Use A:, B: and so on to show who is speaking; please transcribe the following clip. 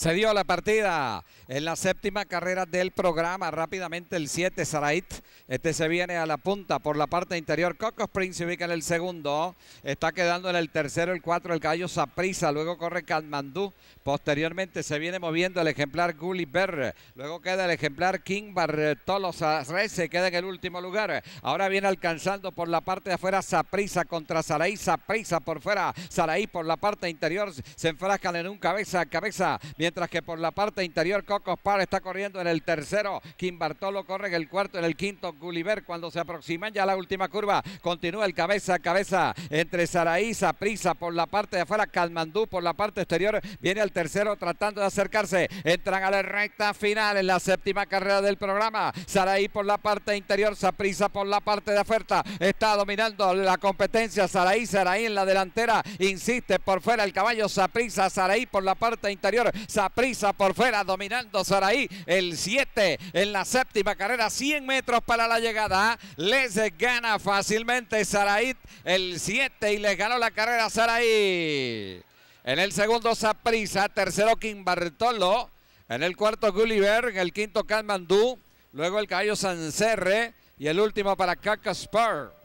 A: Se dio la partida en la séptima carrera del programa. Rápidamente el 7, Sarait. Este se viene a la punta por la parte interior. Cocos Prince se ubica en el segundo. Está quedando en el tercero, el 4, el gallo Saprisa. Luego corre Katmandú. Posteriormente se viene moviendo el ejemplar Gulliver. Luego queda el ejemplar King Tolo Se queda en el último lugar. Ahora viene alcanzando por la parte de afuera Saprisa contra Sarait. Saprisa por fuera. Sarait por la parte interior. Se enfrascan en un cabeza a cabeza. Mientras que por la parte interior, Cocos Par está corriendo en el tercero. Kim Bartolo corre en el cuarto, en el quinto. Gulliver, cuando se aproximan ya a la última curva, continúa el cabeza a cabeza entre saraí Prisa por la parte de afuera, Calmandú por la parte exterior. Viene al tercero tratando de acercarse. Entran a la recta final en la séptima carrera del programa. Saraí por la parte interior, Saprisa por la parte de afuera. Está dominando la competencia. Saraí, Saraí en la delantera. Insiste por fuera el caballo Saprisa, Saraí por la parte interior. Saprisa por fuera, dominando Saraí. El 7 en la séptima carrera, 100 metros para la llegada. Les gana fácilmente Saraí el 7 y les ganó la carrera a Saraí. En el segundo Saprisa, tercero Kim Bartolo. En el cuarto Gulliver, en el quinto Kalmandú. Luego el caballo Sancerre y el último para Kakaspar